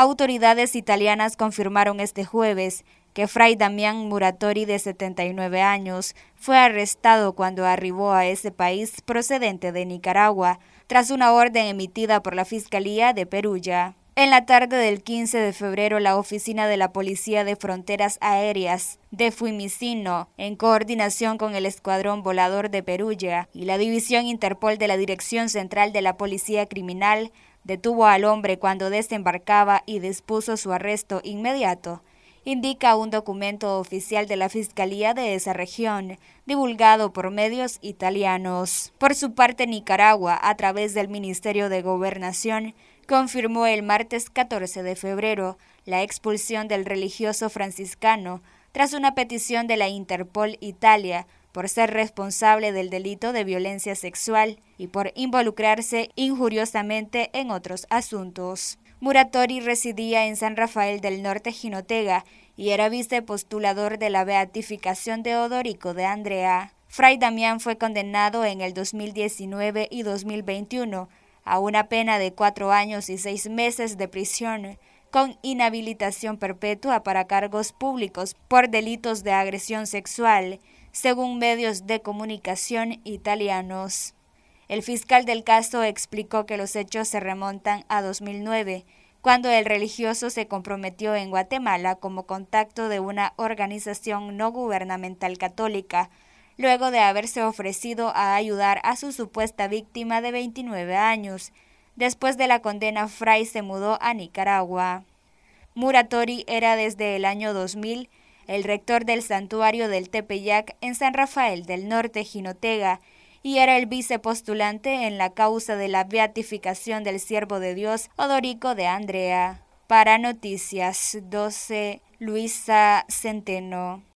Autoridades italianas confirmaron este jueves que Fray Damián Muratori, de 79 años, fue arrestado cuando arribó a ese país procedente de Nicaragua, tras una orden emitida por la Fiscalía de Perugia. En la tarde del 15 de febrero, la Oficina de la Policía de Fronteras Aéreas de Fuimicino, en coordinación con el Escuadrón Volador de Perugia y la División Interpol de la Dirección Central de la Policía Criminal, detuvo al hombre cuando desembarcaba y dispuso su arresto inmediato, indica un documento oficial de la Fiscalía de esa región, divulgado por medios italianos. Por su parte, Nicaragua, a través del Ministerio de Gobernación, confirmó el martes 14 de febrero la expulsión del religioso franciscano tras una petición de la Interpol Italia por ser responsable del delito de violencia sexual y por involucrarse injuriosamente en otros asuntos. Muratori residía en San Rafael del Norte Ginotega y era vicepostulador de la beatificación de Odorico de Andrea. Fray Damián fue condenado en el 2019 y 2021 a una pena de cuatro años y seis meses de prisión con inhabilitación perpetua para cargos públicos por delitos de agresión sexual según medios de comunicación italianos. El fiscal del caso explicó que los hechos se remontan a 2009, cuando el religioso se comprometió en Guatemala como contacto de una organización no gubernamental católica, luego de haberse ofrecido a ayudar a su supuesta víctima de 29 años. Después de la condena, Fray se mudó a Nicaragua. Muratori era desde el año 2000 el rector del santuario del Tepeyac en San Rafael del Norte, Jinotega, y era el vicepostulante en la causa de la beatificación del siervo de Dios, Odorico de Andrea. Para Noticias 12, Luisa Centeno.